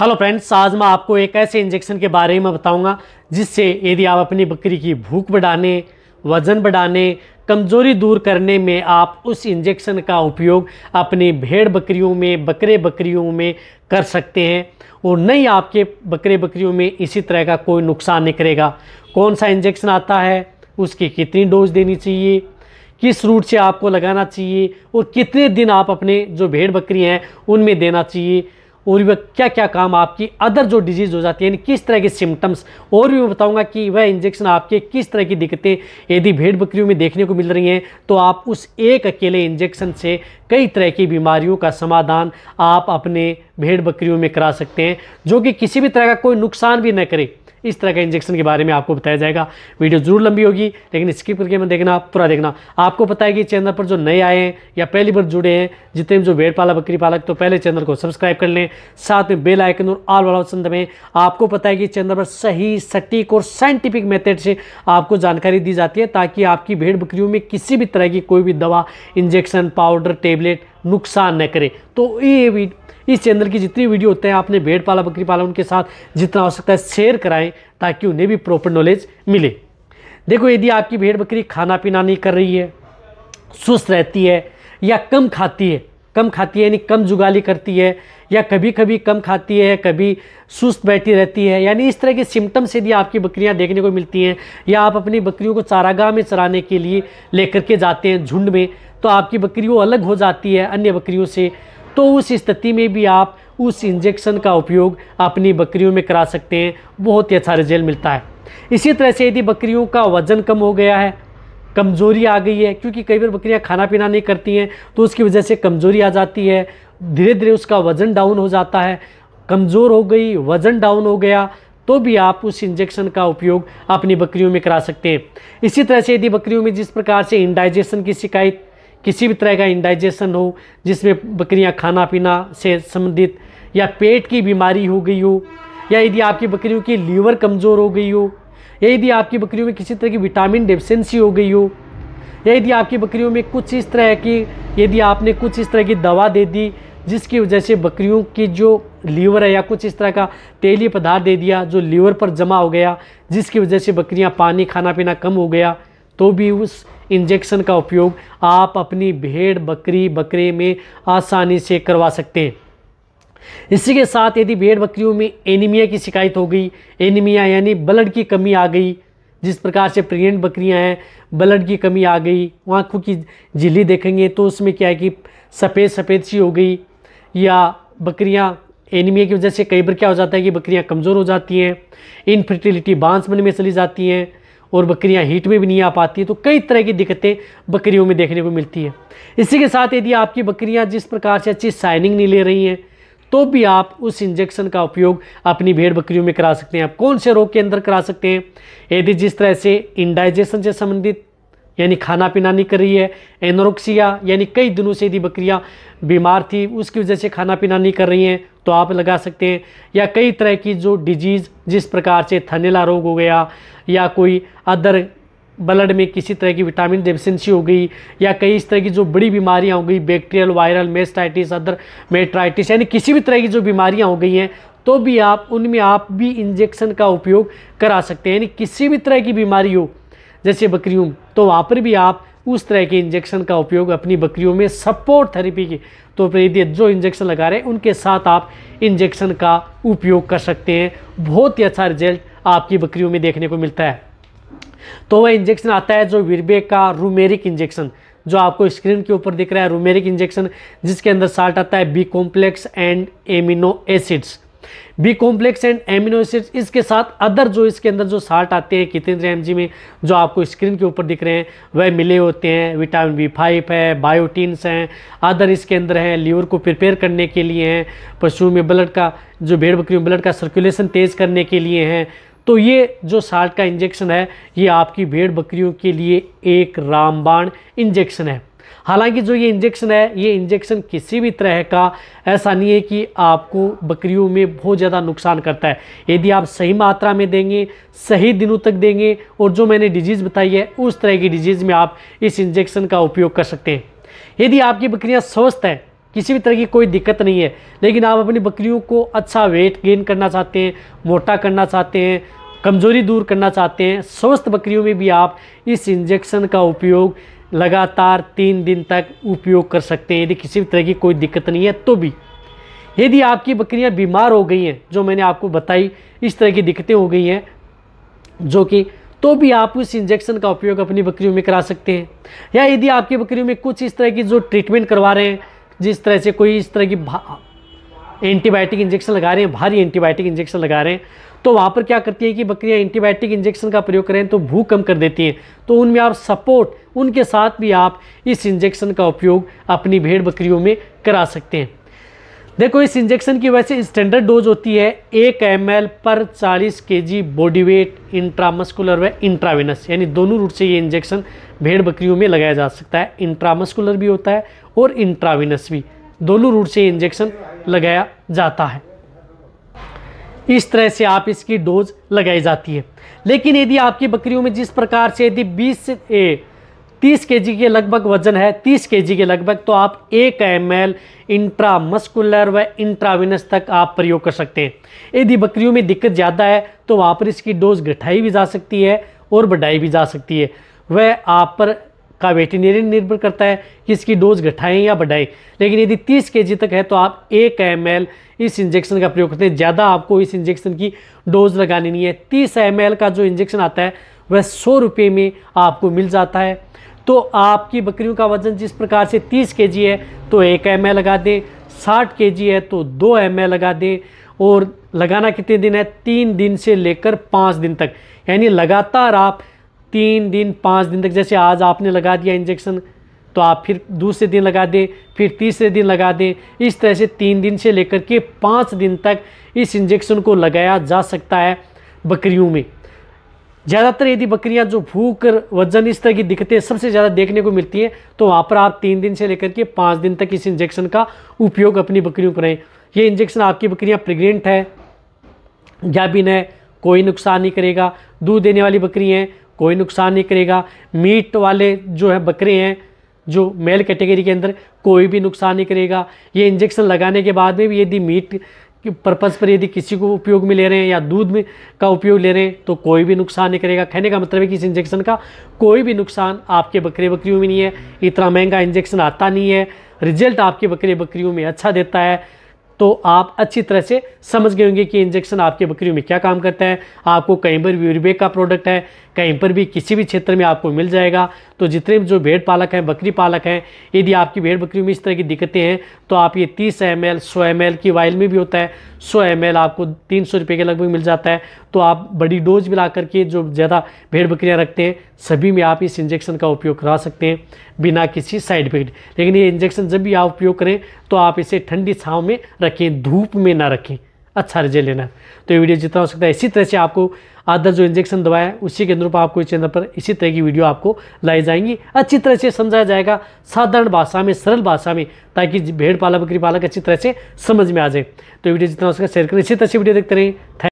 hello friends आज मैं आपको एक ऐसे इंजेक्शन के बारे में बताऊंगा जिससे यदि आप अपनी बकरी की भूख बढ़ाने वज़न बढ़ाने कमज़ोरी दूर करने में आप उस इंजेक्शन का उपयोग अपनी भेड़ बकरियों में बकरे बकरियों में कर सकते हैं और नहीं आपके बकरे बकरियों में इसी तरह का कोई नुकसान नहीं करेगा कौन सा इंजेक्शन आता है उसकी कितनी डोज देनी चाहिए किस रूट से आपको लगाना चाहिए और कितने दिन आप अपने जो भेड़ बकरी हैं उनमें देना चाहिए और वह क्या क्या काम आपकी अदर जो डिजीज़ हो जाती है यानी किस तरह के सिम्टम्स और भी मैं बताऊँगा कि वह इंजेक्शन आपके किस तरह की दिक्कतें यदि भेड़ बकरियों में देखने को मिल रही हैं तो आप उस एक अकेले इंजेक्शन से कई तरह की बीमारियों का समाधान आप अपने भेड़ बकरियों में करा सकते हैं जो कि किसी भी तरह का कोई नुकसान भी न करे इस तरह का इंजेक्शन के बारे में आपको बताया जाएगा वीडियो जरूर लंबी होगी लेकिन स्किप करके मैं देखना पूरा देखना आपको पता है कि चैनल पर जो नए आए हैं या पहली बार जुड़े हैं जितने जो भेड़ पाला बकरी पालक तो पहले चैनल को सब्सक्राइब कर लें साथ में बेल आइकन और आल वाला ऑप्शन दबें आपको पता है कि चैनल पर सही सटीक और साइंटिफिक मेथड से आपको जानकारी दी जाती है ताकि आपकी भेड़ बकरियों में किसी भी तरह की कोई भी दवा इंजेक्शन पाउडर टेबलेट नुकसान न करे तो ये इस चैनल की जितनी वीडियो होते हैं आपने भेड़ पाला बकरी पाला उनके साथ जितना हो सकता है शेयर कराएं ताकि उन्हें भी प्रॉपर नॉलेज मिले देखो यदि आपकी भेड़ बकरी खाना पीना नहीं कर रही है सुस्त रहती है या कम खाती है कम खाती है यानी कम जुगाली करती है या कभी कभी कम खाती है कभी सुस्त बैठी रहती है यानी इस तरह के सिम्टम्स यदि आपकी बकरियां देखने को मिलती हैं या आप अपनी बकरियों को चारागाह में चराने के लिए लेकर के जाते हैं झुंड में तो आपकी बकरी वो अलग हो जाती है अन्य बकरियों से तो उस स्थिति में भी आप उस इंजेक्शन का उपयोग अपनी बकरियों में करा सकते हैं बहुत ही अच्छा रिजल्ट मिलता है इसी तरह से यदि बकरियों का वज़न कम हो गया है कमज़ोरी आ गई है क्योंकि कई बार बकरियां खाना पीना नहीं करती हैं तो उसकी वजह से कमज़ोरी आ जाती है धीरे धीरे उसका वज़न डाउन हो जाता है कमज़ोर हो गई वज़न डाउन हो गया तो भी आप उस इंजेक्शन का उपयोग अपनी बकरियों में करा सकते हैं इसी तरह से यदि बकरियों में जिस प्रकार से इंडाइजेशन की शिकायत किसी भी तरह का इंडाइजेशन हो जिसमें बकरियां खाना पीना से संबंधित या पेट की बीमारी हो गई हो या यदि आपकी बकरियों की लीवर कमज़ोर हो गई हो या यदि आपकी बकरियों में किसी तरह की विटामिन डिफिशेंसी हो गई हो या यदि आपकी बकरियों में कुछ इस तरह की यदि आपने कुछ इस तरह की दवा दे दी जिसकी वजह से बकरियों की जो लीवर है या कुछ इस तरह का तेली पदार्थ दे दिया जो लीवर पर जमा हो गया जिसकी वजह से बकरियां पानी खाना पीना कम हो गया तो भी उस इंजेक्शन का उपयोग आप अपनी भेड़ बकरी बकरे में आसानी से करवा सकते हैं इसी के साथ यदि भेड़ बकरियों में एनीमिया की शिकायत हो गई एनीमिया यानी ब्लड की कमी आ गई जिस प्रकार से प्रेगनेंट बकरियां हैं ब्लड की कमी आ गई आँखों की झिल्ली देखेंगे तो उसमें क्या है कि सफ़ेद सफ़ेद सी हो गई या बकरियाँ एनीमिया की वजह से कई बार क्या हो जाता है कि बकरियाँ कमज़ोर हो जाती हैं इनफर्टिलिटी बांस बन में चली जाती हैं और बकरियां हीट में भी नहीं आ पाती तो कई तरह की दिक्कतें बकरियों में देखने को मिलती है इसी के साथ यदि आपकी बकरियाँ जिस प्रकार से अच्छी साइनिंग नहीं ले रही हैं तो भी आप उस इंजेक्शन का उपयोग अपनी भेड़ बकरियों में करा सकते हैं आप कौन से रोग के अंदर करा सकते हैं यदि जिस तरह से इंडाइजेशन से संबंधित यानी खाना पीना नहीं कर रही है एनोरोक्सिया यानी कई दिनों से यदि बकरियां बीमार थी उसकी वजह से खाना पीना नहीं कर रही हैं तो आप लगा सकते हैं या कई तरह की जो डिजीज़ जिस प्रकार से थनेला रोग हो गया या कोई अदर ब्लड में किसी तरह की विटामिन डेफिशिएंसी हो गई या कई इस तरह की जो बड़ी बीमारियां हो गई bacterial viral mastitis other metritis यानी किसी भी तरह की जो बीमारियां हो गई हैं तो भी आप उनमें आप भी इंजेक्शन का उपयोग करा सकते हैं यानी किसी भी तरह की बीमारी हो जैसे बकरियों तो वहाँ पर भी आप उस तरह के इंजेक्शन का उपयोग अपनी बकरियों में सपोर्ट थेरेपी के तौर तो पर यदि जो इंजेक्शन लगा रहे हैं उनके साथ आप इंजेक्शन का उपयोग कर सकते हैं बहुत ही अच्छा रिजल्ट आपकी बकरियों में देखने को मिलता है तो वह इंजेक्शन आता है जो वीरबे का रूमेरिक इंजेक्शन जो आपको स्क्रीन के ऊपर दिख रहा है रूमेरिक इंजेक्शन जिसके अंदर साल्ट आता है B complex and amino acids B complex and amino acids इसके साथ अदर जो इसके अंदर जो साल्ट आते हैं कितने एम में जो आपको स्क्रीन के ऊपर दिख रहे हैं वह मिले होते हैं विटामिन बी फाइव है बायोटीन्स हैं अदर इसके अंदर हैं लीवर को प्रिपेयर करने के लिए हैं पशुओं में ब्लड का जो भेड़ बकरियों ब्लड का सर्कुलेशन तेज़ करने के लिए हैं तो ये जो साल्ट का इंजेक्शन है ये आपकी भेड़ बकरियों के लिए एक रामबाण इंजेक्शन है हालांकि जो ये इंजेक्शन है ये इंजेक्शन किसी भी तरह का ऐसा नहीं है कि आपको बकरियों में बहुत ज़्यादा नुकसान करता है यदि आप सही मात्रा में देंगे सही दिनों तक देंगे और जो मैंने डिजीज़ बताई है उस तरह की डिजीज़ में आप इस इंजेक्शन का उपयोग कर सकते हैं यदि आपकी बकरियाँ स्वस्थ हैं किसी भी तरह की कोई दिक्कत नहीं है लेकिन आप अपनी बकरियों को अच्छा वेट गेन करना चाहते हैं मोटा करना चाहते हैं कमज़ोरी दूर करना चाहते हैं स्वस्थ बकरियों में भी आप इस इंजेक्शन का उपयोग लगातार तीन दिन तक उपयोग कर सकते हैं यदि किसी भी तरह की कोई दिक्कत नहीं है तो भी यदि आपकी बकरियां बीमार हो गई हैं जो मैंने आपको बताई इस तरह की दिक्कतें हो गई हैं जो कि तो भी आप उस इंजेक्शन का उपयोग अपनी बकरियों में करा सकते हैं या यदि आपकी बकरियों में कुछ इस तरह की जो ट्रीटमेंट करवा रहे हैं जिस तरह से कोई इस तरह की एंटीबायोटिक इंजेक्शन लगा रहे हैं भारी एंटीबायोटिक इंजेक्शन लगा रहे हैं तो वहाँ पर क्या करती है कि बकरियाँ एंटीबायोटिक इंजेक्शन का प्रयोग करें तो भूख कम कर देती हैं तो उनमें आप सपोर्ट उनके साथ भी आप इस इंजेक्शन का उपयोग अपनी भेड़ बकरियों में करा सकते हैं देखो इस इंजेक्शन की वैसे स्टैंडर्ड डोज होती है एक एम पर 40 K G body weight intramuscular व इंट्रावेनस यानी दोनों रूट से ये इंजेक्शन भेड़ बकरियों में लगाया जा सकता है इंट्रामस्कुलर भी होता है और इंट्रावेनस भी दोनों रूट से इंजेक्शन लगाया जाता है इस तरह से आप इसकी डोज लगाई जाती है लेकिन यदि आपकी बकरियों में जिस प्रकार से यदि बीस से 30 के के लगभग वजन है 30 के के लगभग तो आप एक एम एल इंट्रामस्कुलर व इंट्राविनस तक आप प्रयोग कर सकते हैं यदि बकरियों में दिक्कत ज़्यादा है तो वहाँ पर इसकी डोज घटाई भी जा सकती है और बढ़ाई भी जा सकती है वह आप पर का वेटिनेरियन निर्भर करता है कि इसकी डोज घटाएँ या बढ़ाएँ लेकिन यदि 30 के तक है तो आप एक एम इस इंजेक्शन का प्रयोग करते हैं ज़्यादा आपको इस इंजेक्शन की डोज लगानी नहीं है 30 एम का जो इंजेक्शन आता है वह सौ रुपये में आपको मिल जाता है तो आपकी बकरियों का वजन जिस प्रकार से 30 के है तो एक एम लगा दें 60 के है तो दो एम लगा दें और लगाना कितने दिन है तीन दिन से लेकर पाँच दिन तक यानी लगातार आप तीन दिन पाँच दिन तक जैसे आज आपने लगा दिया इंजेक्शन तो आप फिर दूसरे दिन लगा दें फिर तीसरे दिन लगा दें इस तरह से तीन दिन से लेकर के पाँच दिन तक इस इंजेक्शन को लगाया जा सकता है बकरियों में ज़्यादातर यदि बकरियां जो भूख वजन इस तरह की दिक्कतें सबसे ज़्यादा देखने को मिलती हैं तो वहाँ पर आप तीन दिन से लेकर के पाँच दिन तक इस इंजेक्शन का उपयोग अपनी बकरियों को करें ये इंजेक्शन आपकी बकरियाँ प्रेग्नेंट है बिन है कोई नुकसान नहीं करेगा दूध देने वाली बकरी हैं कोई नुकसान नहीं करेगा मीट वाले जो है बकरे हैं जो मेल कैटेगरी के अंदर कोई भी नुकसान नहीं करेगा ये इंजेक्शन लगाने के बाद में भी यदि मीट कि पर्पज़ पर यदि किसी को उपयोग में ले रहे हैं या दूध में का उपयोग ले रहे हैं तो कोई भी नुकसान नहीं करेगा कहने का मतलब है कि इस इंजेक्शन का कोई भी नुकसान आपके बकरे बकरियों में नहीं है इतना महंगा इंजेक्शन आता नहीं है रिजल्ट आपके बकरे बकरियों में अच्छा देता है तो आप अच्छी तरह से समझ गए होंगे कि इंजेक्शन आपकी बकरियों में क्या काम करता है आपको कहीं पर भी यूरिबेक का प्रोडक्ट है कहीं पर भी किसी भी क्षेत्र में आपको मिल जाएगा तो जितने जो भेड़ पालक हैं बकरी पालक हैं यदि आपकी भेड़ बकरियों में इस तरह की दिक्कतें हैं तो आप ये तीस एम एल सौ एम एल की वाइल में भी होता है सौ एम एल आपको तीन सौ रुपये के लगभग मिल जाता है तो आप बड़ी डोज मिला करके जो ज़्यादा भेड़ बकरियाँ रखते हैं सभी में आप इस इंजेक्शन का उपयोग करा सकते हैं बिना किसी साइड इफेक्ट लेकिन ये इंजेक्शन जब भी आप उपयोग करें तो आप इसे ठंडी छाँव में रखें धूप में ना रखें अच्छा रिजल्ट लेना तो ये वीडियो जितना हो सकता है इसी तरह से आपको आदर जो इंजेक्शन दवाया है उसी के अनुरूप आपको इस चैनल पर इसी तरह की वीडियो आपको लाई जाएंगी अच्छी तरह से समझाया जाएगा साधारण भाषा में सरल भाषा में ताकि भेड़ पालक बकरी पालक अच्छी तरह से समझ में आ जाए तो वीडियो जितना हो सकता है शेयर करें इसी तरह से वीडियो देखते रहें